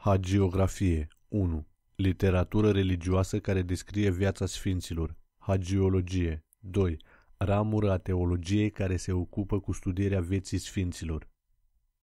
Hagiografie 1. Literatură religioasă care descrie viața sfinților. Hagiologie 2. Ramură a teologiei care se ocupă cu studierea vieții sfinților.